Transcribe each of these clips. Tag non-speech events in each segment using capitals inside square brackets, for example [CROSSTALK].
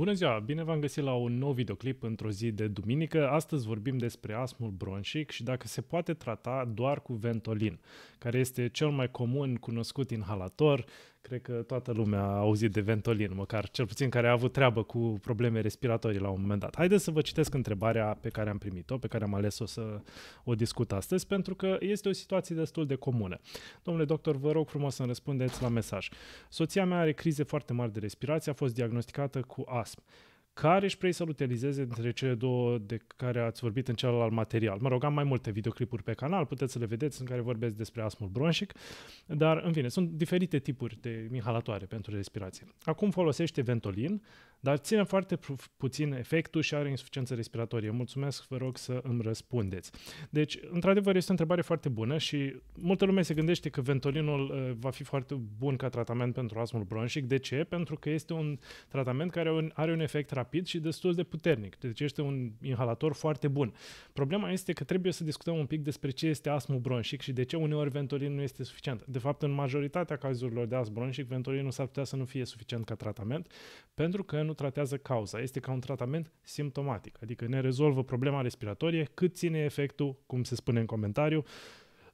Bună ziua! Bine v-am găsit la un nou videoclip într-o zi de duminică. Astăzi vorbim despre astmul bronșic și dacă se poate trata doar cu ventolin, care este cel mai comun cunoscut inhalator Cred că toată lumea a auzit de Ventolin, măcar cel puțin care a avut treabă cu probleme respiratorii la un moment dat. Haideți să vă citesc întrebarea pe care am primit-o, pe care am ales-o să o discut astăzi, pentru că este o situație destul de comună. Domnule doctor, vă rog frumos să-mi răspundeți la mesaj. Soția mea are crize foarte mari de respirație, a fost diagnosticată cu astm care își prei să-l utilizeze între cele două de care ați vorbit în celălalt material. Mă rog, am mai multe videoclipuri pe canal, puteți să le vedeți, în care vorbesc despre asmul bronșic, dar, în fine, sunt diferite tipuri de inhalatoare pentru respirație. Acum folosește Ventolin, dar ține foarte puțin efectul și are insuficiență respiratorie. Mulțumesc, vă rog să îmi răspundeți. Deci, într-adevăr, este o întrebare foarte bună și multă lume se gândește că ventolinul uh, va fi foarte bun ca tratament pentru astmul bronșic. De ce? Pentru că este un tratament care are un, are un efect rapid și destul de puternic. Deci este un inhalator foarte bun. Problema este că trebuie să discutăm un pic despre ce este astmul bronșic și de ce uneori ventolinul nu este suficient. De fapt, în majoritatea cazurilor de astm bronșic, ventolinul s-ar putea să nu fie suficient ca tratament, pentru că în nu tratează cauza, este ca un tratament simptomatic, adică ne rezolvă problema respiratorie cât ține efectul, cum se spune în comentariu,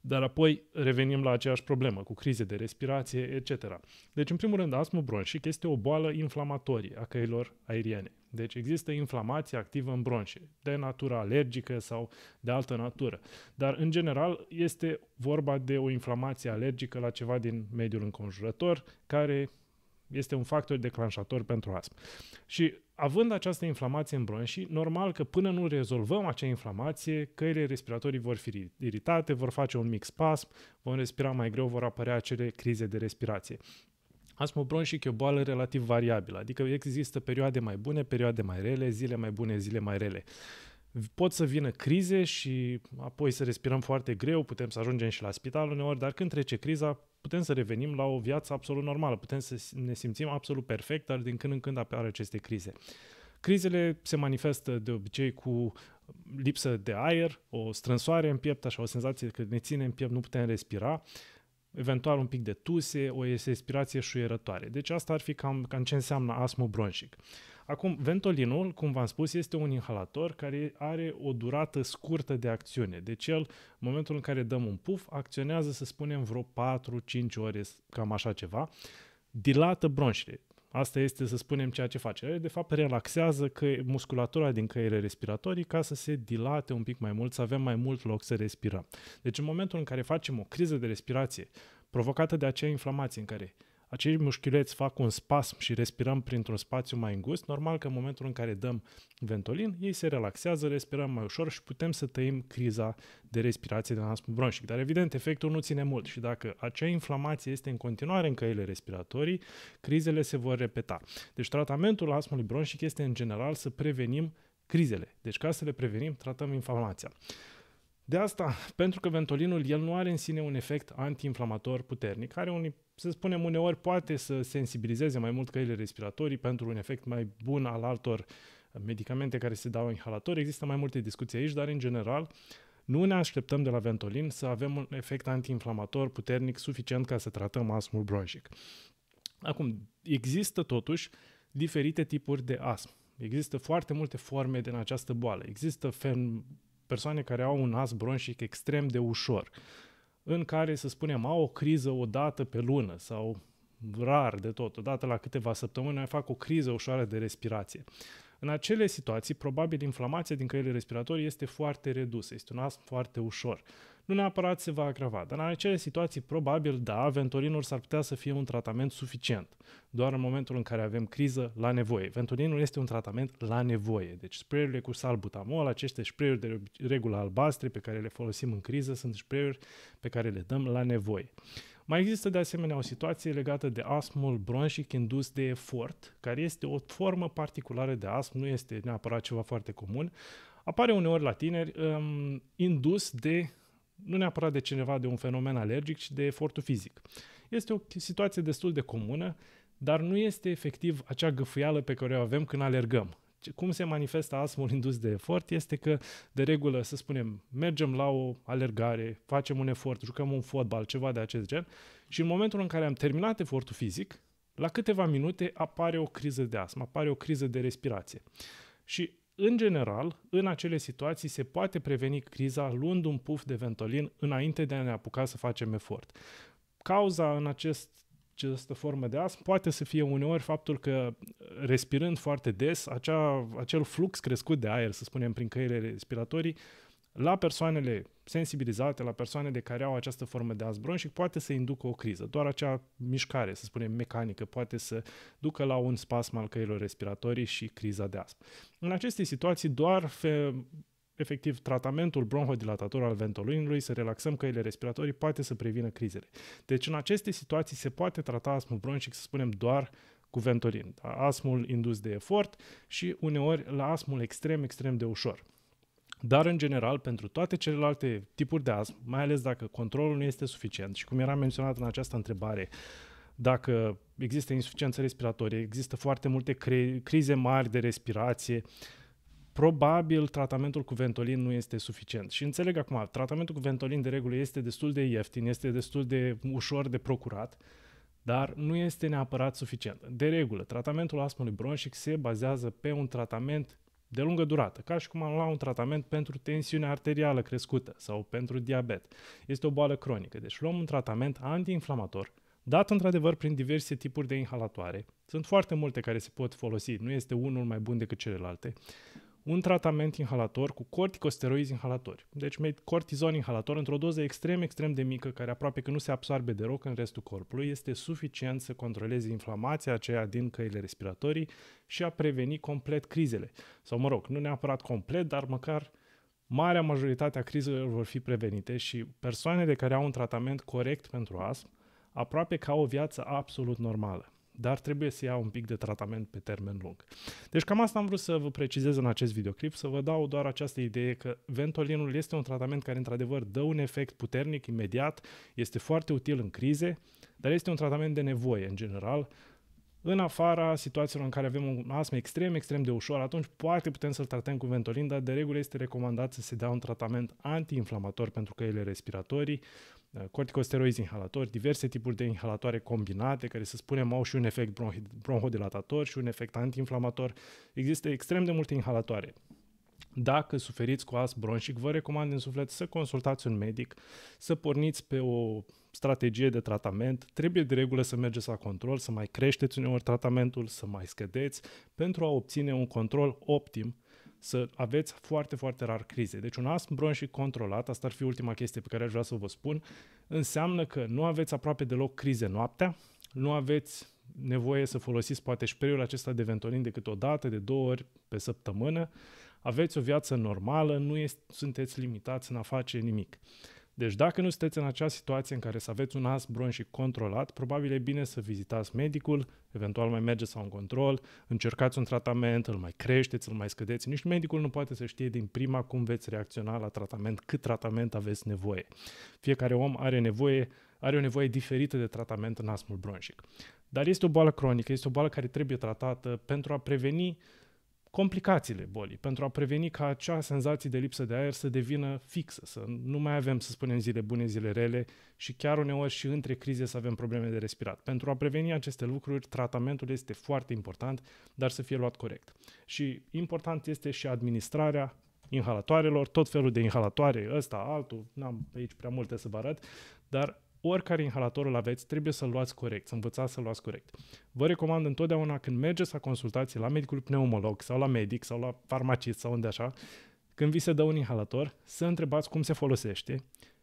dar apoi revenim la aceeași problemă, cu crize de respirație, etc. Deci, în primul rând, astmul bronșic este o boală inflamatorie a căilor aeriene. Deci există inflamație activă în bronșe, de natură alergică sau de altă natură. Dar, în general, este vorba de o inflamație alergică la ceva din mediul înconjurător, care este un factor declanșator pentru astm. Și având această inflamație în bronșii, normal că până nu rezolvăm acea inflamație, căile respiratorii vor fi iritate, vor face un mic spasm, vom respira mai greu, vor apărea acele crize de respirație. Astmul bronșic e o boală relativ variabilă, adică există perioade mai bune, perioade mai rele, zile mai bune, zile mai rele pot să vină crize și apoi să respirăm foarte greu, putem să ajungem și la spital uneori, dar când trece criza, putem să revenim la o viață absolut normală, putem să ne simțim absolut perfect, dar din când în când apar aceste crize. Crizele se manifestă de obicei cu lipsă de aer, o strânsoare în piept, așa o senzație că ne ține în piept, nu putem respira, eventual un pic de tuse, o respirație șuierătoare. Deci asta ar fi cam, cam ce înseamnă astmul bronșic. Acum, ventolinul, cum v-am spus, este un inhalator care are o durată scurtă de acțiune. Deci el, în momentul în care dăm un puf, acționează, să spunem, vreo 4-5 ore, cam așa ceva, dilată bronșile. Asta este, să spunem, ceea ce face. De fapt, relaxează că musculatura din căile respiratorii ca să se dilate un pic mai mult, să avem mai mult loc să respirăm. Deci, în momentul în care facem o criză de respirație provocată de acea inflamație în care acești mușchiuleți fac un spasm și respirăm printr-un spațiu mai îngust, normal că în momentul în care dăm ventolin, ei se relaxează, respirăm mai ușor și putem să tăim criza de respirație de nasul bronșic. Dar evident, efectul nu ține mult și dacă acea inflamație este în continuare în căile respiratorii, crizele se vor repeta. Deci tratamentul astmului bronșic este în general să prevenim crizele. Deci ca să le prevenim, tratăm inflamația. De asta, pentru că ventolinul el nu are în sine un efect antiinflamator puternic, are un, să spunem uneori, poate să sensibilizeze mai mult căile respiratorii pentru un efect mai bun al altor medicamente care se dau inhalator. Există mai multe discuții aici, dar în general nu ne așteptăm de la Ventolin să avem un efect antiinflamator puternic suficient ca să tratăm astmul bronșic. Acum, există totuși diferite tipuri de astm. Există foarte multe forme din această boală. Există fen- persoane care au un nas bronșic extrem de ușor, în care, să spunem, au o criză o dată pe lună sau rar de tot, o dată la câteva săptămâni, mai fac o criză ușoară de respirație. În acele situații, probabil inflamația din căile respiratorii este foarte redusă, este un astm foarte ușor nu neapărat se va agrava, dar în acele situații probabil, da, ventolinul s-ar putea să fie un tratament suficient, doar în momentul în care avem criză la nevoie. Ventolinul este un tratament la nevoie, deci sprayurile cu salbutamol, aceste sprayuri de regulă albastre pe care le folosim în criză sunt sprayuri pe care le dăm la nevoie. Mai există de asemenea o situație legată de astmul bronșic indus de efort, care este o formă particulară de astm, nu este neapărat ceva foarte comun. Apare uneori la tineri, um, indus de nu neapărat de cineva de un fenomen alergic, ci de efortul fizic. Este o situație destul de comună, dar nu este efectiv acea gâfâială pe care o avem când alergăm. Cum se manifestă astmul indus de efort este că, de regulă, să spunem, mergem la o alergare, facem un efort, jucăm un fotbal, ceva de acest gen, și în momentul în care am terminat efortul fizic, la câteva minute apare o criză de astm, apare o criză de respirație. Și în general, în acele situații se poate preveni criza luând un puf de ventolin înainte de a ne apuca să facem efort. Cauza în acest această formă de astm poate să fie uneori faptul că respirând foarte des, acea, acel flux crescut de aer, să spunem, prin căile respiratorii, la persoanele sensibilizate, la persoanele care au această formă de azbron și poate să inducă o criză. Doar acea mișcare, să spunem, mecanică, poate să ducă la un spasm al căilor respiratorii și criza de astm. În aceste situații, doar fe- efectiv tratamentul bronhodilatator al ventolinului, să relaxăm căile respiratorii, poate să prevină crizele. Deci în aceste situații se poate trata astmul bronșic, să spunem, doar cu ventolin. Da? Asmul indus de efort și uneori la asmul extrem, extrem de ușor. Dar, în general, pentru toate celelalte tipuri de astm, mai ales dacă controlul nu este suficient și cum era menționat în această întrebare, dacă există insuficiență respiratorie, există foarte multe cre- crize mari de respirație, probabil tratamentul cu Ventolin nu este suficient. Și înțeleg acum, tratamentul cu Ventolin de regulă este destul de ieftin, este destul de ușor de procurat, dar nu este neapărat suficient. De regulă, tratamentul astmului bronșic se bazează pe un tratament de lungă durată, ca și cum am lua un tratament pentru tensiune arterială crescută sau pentru diabet. Este o boală cronică, deci luăm un tratament antiinflamator, dat într-adevăr prin diverse tipuri de inhalatoare. Sunt foarte multe care se pot folosi, nu este unul mai bun decât celelalte un tratament inhalator cu corticosteroizi inhalatori. Deci cortizon inhalator într-o doză extrem, extrem de mică, care aproape că nu se absorbe deloc în restul corpului, este suficient să controleze inflamația aceea din căile respiratorii și a preveni complet crizele. Sau mă rog, nu neapărat complet, dar măcar marea majoritate a crizelor vor fi prevenite și persoanele care au un tratament corect pentru astm aproape ca o viață absolut normală dar trebuie să ia un pic de tratament pe termen lung. Deci cam asta am vrut să vă precizez în acest videoclip, să vă dau doar această idee că ventolinul este un tratament care într-adevăr dă un efect puternic imediat, este foarte util în crize, dar este un tratament de nevoie în general, în afara situațiilor în care avem un astm extrem, extrem de ușor, atunci poate putem să-l tratăm cu ventolin. Dar De regulă este recomandat să se dea un tratament antiinflamator pentru căile respiratorii, uh, corticosteroizi inhalatori, diverse tipuri de inhalatoare combinate, care să spunem au și un efect bronhodilatator și un efect antiinflamator. Există extrem de multe inhalatoare. Dacă suferiți cu as bronșic, vă recomand în suflet să consultați un medic, să porniți pe o strategie de tratament. Trebuie de regulă să mergeți la control, să mai creșteți uneori tratamentul, să mai scădeți, pentru a obține un control optim să aveți foarte, foarte rar crize. Deci un astm bronșic controlat, asta ar fi ultima chestie pe care aș vrea să vă spun, înseamnă că nu aveți aproape deloc crize noaptea, nu aveți nevoie să folosiți poate șperiul acesta de ventolin decât o dată, de două ori pe săptămână, aveți o viață normală, nu este, sunteți limitați în a face nimic. Deci dacă nu sunteți în acea situație în care să aveți un as bronșic controlat, probabil e bine să vizitați medicul, eventual mai mergeți la un control, încercați un tratament, îl mai creșteți, îl mai scădeți. Nici medicul nu poate să știe din prima cum veți reacționa la tratament, cât tratament aveți nevoie. Fiecare om are nevoie are o nevoie diferită de tratament în asmul bronșic. Dar este o boală cronică, este o boală care trebuie tratată pentru a preveni complicațiile bolii, pentru a preveni ca acea senzație de lipsă de aer să devină fixă, să nu mai avem, să spunem, zile bune, zile rele și chiar uneori și între crize să avem probleme de respirat. Pentru a preveni aceste lucruri, tratamentul este foarte important, dar să fie luat corect. Și important este și administrarea inhalatoarelor, tot felul de inhalatoare, ăsta, altul, n-am aici prea multe să vă arăt, dar oricare inhalator îl aveți, trebuie să-l luați corect, să învățați să-l luați corect. Vă recomand întotdeauna când mergeți la consultații la medicul pneumolog sau la medic sau la farmacist sau unde așa, când vi se dă un inhalator, să întrebați cum se folosește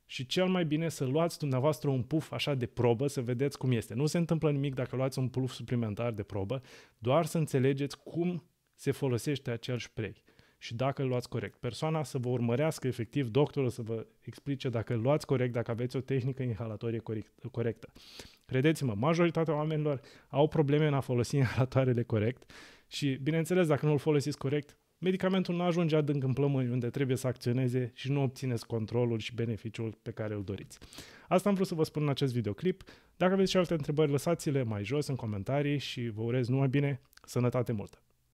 și cel mai bine să luați dumneavoastră un puf așa de probă să vedeți cum este. Nu se întâmplă nimic dacă luați un puf suplimentar de probă, doar să înțelegeți cum se folosește acel spray și dacă îl luați corect. Persoana să vă urmărească efectiv, doctorul să vă explice dacă îl luați corect, dacă aveți o tehnică inhalatorie corectă. Credeți-mă, majoritatea oamenilor au probleme în a folosi [LAUGHS] inhalatoarele corect și, bineînțeles, dacă nu îl folosiți corect, medicamentul nu ajunge adânc în plămâni unde trebuie să acționeze și nu obțineți controlul și beneficiul pe care îl doriți. Asta am vrut să vă spun în acest videoclip. Dacă aveți și alte întrebări, lăsați-le mai jos în comentarii și vă urez numai bine, sănătate multă!